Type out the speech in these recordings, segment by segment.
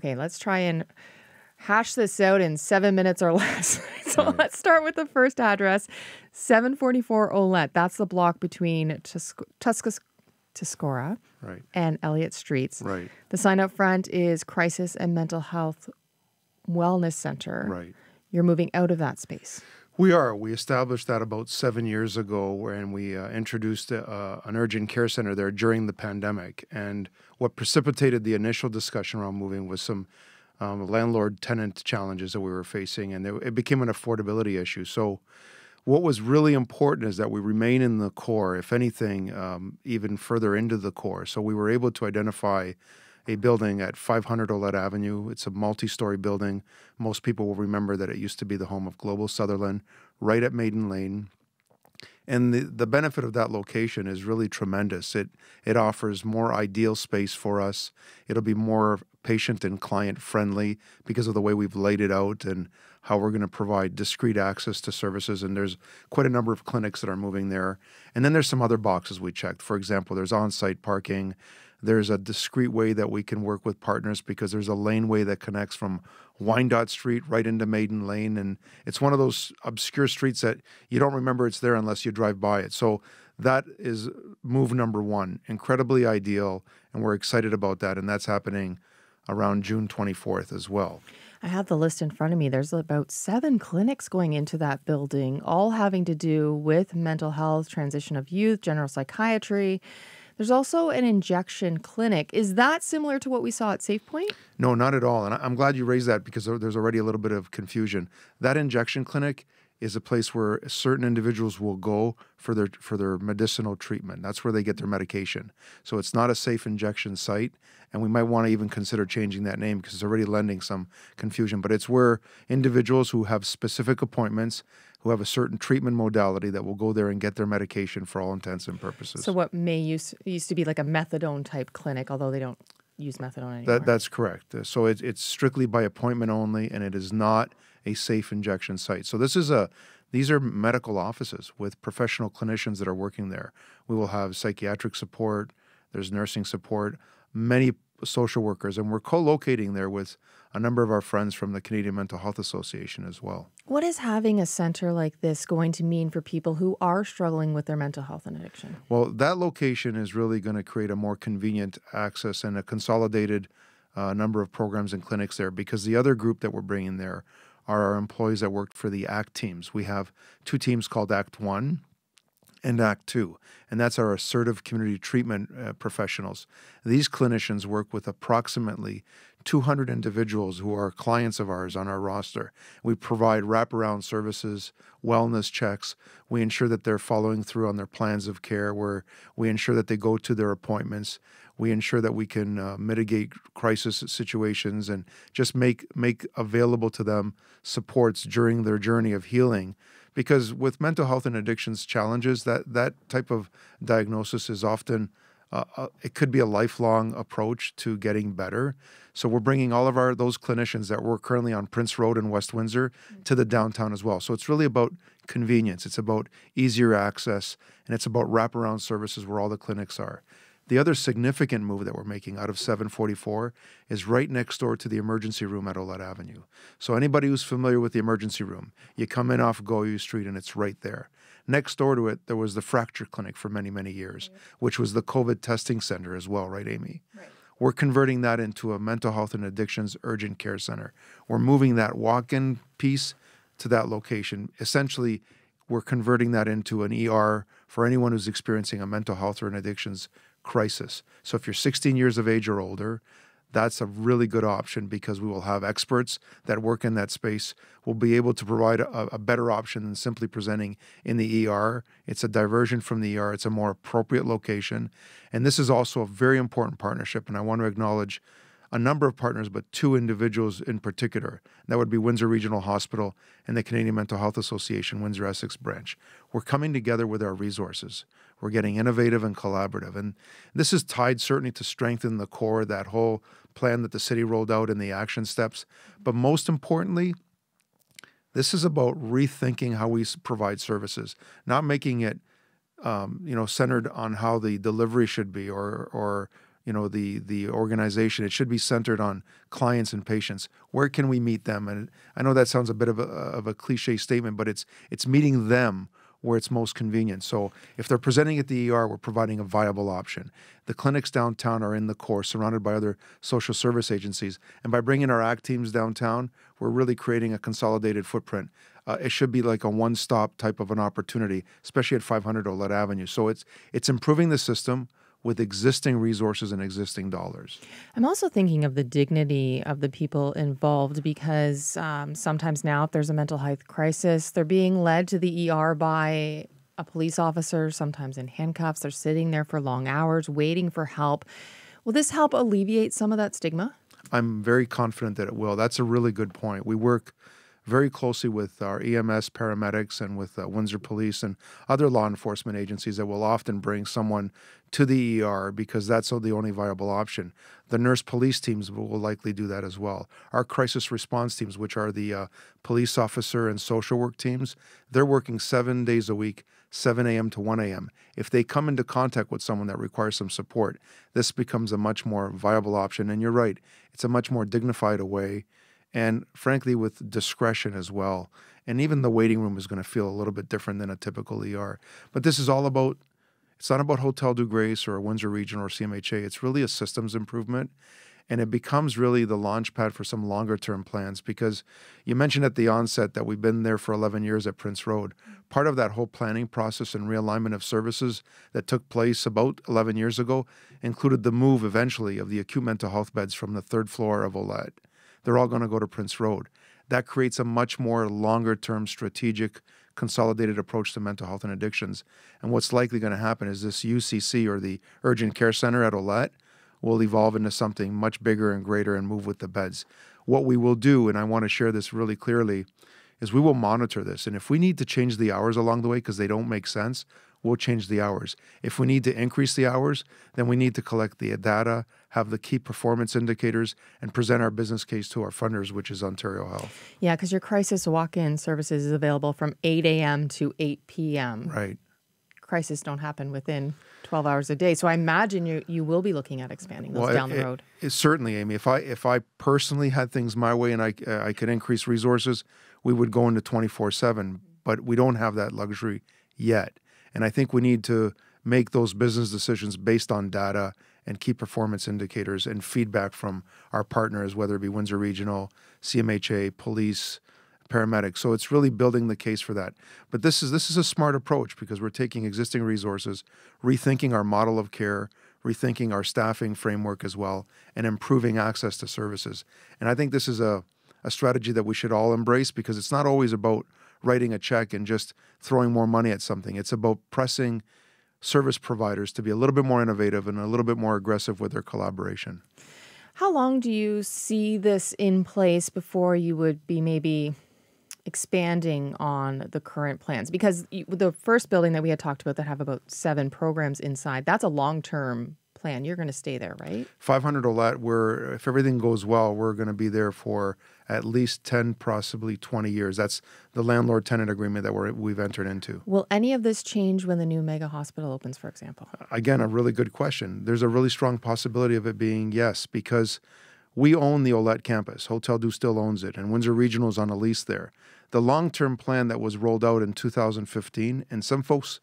Okay, let's try and hash this out in seven minutes or less. so right. let's start with the first address 744 Olet. That's the block between Tus- Tuscus. Tuscora right. and Elliott Streets. Right. The sign up front is Crisis and Mental Health Wellness Center. Right you're moving out of that space. We are. We established that about seven years ago, and we uh, introduced uh, an urgent care center there during the pandemic. And what precipitated the initial discussion around moving was some um, landlord tenant challenges that we were facing, and it became an affordability issue. So, what was really important is that we remain in the core, if anything, um, even further into the core. So, we were able to identify a building at 500 Olette Avenue. It's a multi story building. Most people will remember that it used to be the home of Global Sutherland, right at Maiden Lane. And the, the benefit of that location is really tremendous. It, it offers more ideal space for us. It'll be more patient and client friendly because of the way we've laid it out and how we're going to provide discrete access to services. And there's quite a number of clinics that are moving there. And then there's some other boxes we checked. For example, there's on site parking, there's a discrete way that we can work with partners because there's a laneway that connects from Wyandotte Street right into Maiden Lane. And it's one of those obscure streets that you don't remember it's there unless you drive by it. So that is move number one, incredibly ideal. And we're excited about that. And that's happening around June 24th as well. I have the list in front of me. There's about seven clinics going into that building, all having to do with mental health, transition of youth, general psychiatry, there's also an injection clinic. Is that similar to what we saw at SafePoint? No, not at all. And I'm glad you raised that because there's already a little bit of confusion. That injection clinic is a place where certain individuals will go for their for their medicinal treatment. That's where they get their medication. So it's not a safe injection site, and we might want to even consider changing that name because it's already lending some confusion. But it's where individuals who have specific appointments who have a certain treatment modality that will go there and get their medication for all intents and purposes. So what may use used to be like a methadone type clinic, although they don't use methadone anymore. That, that's correct. So it, it's strictly by appointment only, and it is not a safe injection site. So this is a these are medical offices with professional clinicians that are working there. We will have psychiatric support, there's nursing support, many social workers, and we're co-locating there with a number of our friends from the Canadian Mental Health Association as well. What is having a center like this going to mean for people who are struggling with their mental health and addiction? Well, that location is really going to create a more convenient access and a consolidated uh, number of programs and clinics there because the other group that we're bringing there are our employees that work for the ACT teams. We have two teams called ACT 1 and ACT 2, and that's our assertive community treatment uh, professionals. These clinicians work with approximately 200 individuals who are clients of ours on our roster. We provide wraparound services, wellness checks. We ensure that they're following through on their plans of care, where we ensure that they go to their appointments. We ensure that we can uh, mitigate crisis situations and just make make available to them supports during their journey of healing because with mental health and addictions challenges that that type of diagnosis is often uh, uh, it could be a lifelong approach to getting better. So we're bringing all of our those clinicians that work currently on Prince Road in West Windsor mm-hmm. to the downtown as well. So it's really about convenience. It's about easier access, and it's about wraparound services where all the clinics are. The other significant move that we're making out of 744 is right next door to the emergency room at Olette Avenue. So anybody who's familiar with the emergency room, you come in off Goyu Street and it's right there. Next door to it, there was the fracture clinic for many, many years, which was the COVID testing center as well, right, Amy? Right. We're converting that into a mental health and addictions urgent care center. We're moving that walk in piece to that location, essentially we're converting that into an ER for anyone who's experiencing a mental health or an addictions crisis. So if you're 16 years of age or older, that's a really good option because we will have experts that work in that space will be able to provide a, a, better option than simply presenting in the ER. It's a diversion from the ER. It's a more appropriate location. And this is also a very important partnership. And I want to acknowledge a number of partners, but two individuals in particular. That would be Windsor Regional Hospital and the Canadian Mental Health Association, Windsor Essex branch. We're coming together with our resources. We're getting innovative and collaborative. And this is tied certainly to strengthen the core, that whole plan that the city rolled out in the action steps. But most importantly, this is about rethinking how we provide services, not making it um, you know, centered on how the delivery should be or, or you know the the organization. It should be centered on clients and patients. Where can we meet them? And I know that sounds a bit of a, of a cliche statement, but it's it's meeting them where it's most convenient. So if they're presenting at the ER, we're providing a viable option. The clinics downtown are in the core, surrounded by other social service agencies. And by bringing our ACT teams downtown, we're really creating a consolidated footprint. Uh, it should be like a one-stop type of an opportunity, especially at 500 Olette Avenue. So it's it's improving the system with existing resources and existing dollars. I'm also thinking of the dignity of the people involved because um, sometimes now, if there's a mental health crisis, they're being led to the ER by a police officer, sometimes in handcuffs. They're sitting there for long hours waiting for help. Will this help alleviate some of that stigma? I'm very confident that it will. That's a really good point. We work very closely with our EMS paramedics and with uh, Windsor Police and other law enforcement agencies that will often bring someone to the ER because that's the only viable option. The nurse police teams will likely do that as well. Our crisis response teams, which are the uh, police officer and social work teams, they're working seven days a week, 7 a.m. to 1 a.m. If they come into contact with someone that requires some support, this becomes a much more viable option. And you're right, it's a much more dignified way and frankly with discretion as well. And even the waiting room is going to feel a little bit different than a typical ER. But this is all about it's not about Hotel Du Grace or Windsor Region or CMHA. It's really a systems improvement. And it becomes really the launch pad for some longer term plans because you mentioned at the onset that we've been there for 11 years at Prince Road. Part of that whole planning process and realignment of services that took place about 11 years ago included the move eventually of the acute mental health beds from the third floor of OLET they're all going to go to Prince Road. That creates a much more longer term strategic consolidated approach to mental health and addictions. And what's likely going to happen is this UCC or the Urgent Care Center at Olette will evolve into something much bigger and greater and move with the beds. What we will do, and I want to share this really clearly, is we will monitor this. And if we need to change the hours along the way because they don't make sense, we'll change the hours. If we need to increase the hours, then we need to collect the data, have the key performance indicators, and present our business case to our funders, which is Ontario Health. Yeah, because your crisis walk in services is available from 8 a.m. to 8 p.m. Right. Crises don't happen within 12 hours a day. So I imagine you, you will be looking at expanding those well, down it, the road. it, certainly, Amy. If I if I personally had things my way and I, uh, I could increase resources, we would go into 24 7, but we don't have that luxury yet. And I think we need to make those business decisions based on data and key performance indicators and feedback from our partners, whether it be Windsor Regional, CMHA, police, paramedics. So it's really building the case for that. But this is this is a smart approach because we're taking existing resources, rethinking our model of care, rethinking our staffing framework as well, and improving access to services. And I think this is a, a strategy that we should all embrace because it's not always about writing a check and just throwing more money at something. It's about pressing service providers to be a little bit more innovative and a little bit more aggressive with their collaboration. How long do you see this in place before you would be maybe expanding on the current plans? Because the first building that we had talked about that have about seven programs inside, that's a long term plan. You're going to stay there, right? 500 Olette, we're, if everything goes well, we're going to be there for at least 10, possibly 20 years. That's the landlord tenant agreement that we're, we've entered into. Will any of this change when the new mega hospital opens, for example? Uh, again, a really good question. There's a really strong possibility of it being yes, because we own the Olette campus. Hotel Du still owns it, and Windsor Regional is on a lease there. The long term plan that was rolled out in 2015, and some folks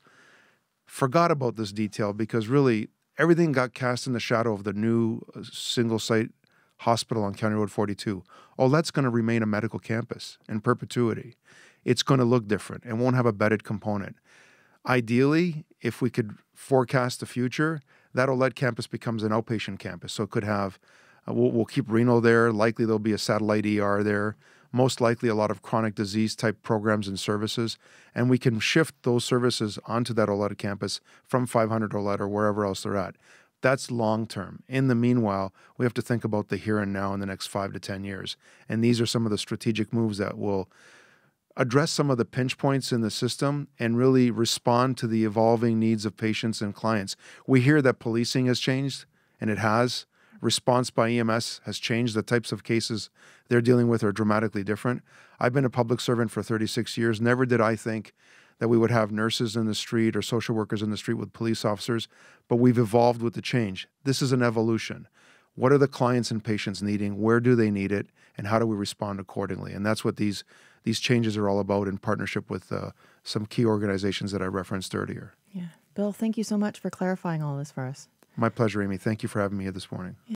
forgot about this detail because really everything got cast in the shadow of the new uh, single site hospital on County Road 42. Oh, that's going to remain a medical campus in perpetuity. It's going to look different and won't have a bedded component. Ideally, if we could forecast the future, that OLED campus becomes an outpatient campus. So it could have, uh, we'll, we'll keep renal there. Likely there'll be a satellite ER there most likely a lot of chronic disease type programs and services. And we can shift those services onto that OLED campus from 500 OLED or wherever else they're at. That's long term. In the meanwhile, we have to think about the here and now in the next five to 10 years. And these are some of the strategic moves that will address some of the pinch points in the system and really respond to the evolving needs of patients and clients. We hear that policing has changed, and it has response by EMS has changed. The types of cases they're dealing with are dramatically different. I've been a public servant for 36 years. Never did I think that we would have nurses in the street or social workers in the street with police officers, but we've evolved with the change. This is an evolution. What are the clients and patients needing? Where do they need it? And how do we respond accordingly? And that's what these these changes are all about in partnership with uh, some key organizations that I referenced earlier. Yeah. Bill, thank you so much for clarifying all this for us. My pleasure, Amy. Thank you for having me here this morning. Yeah.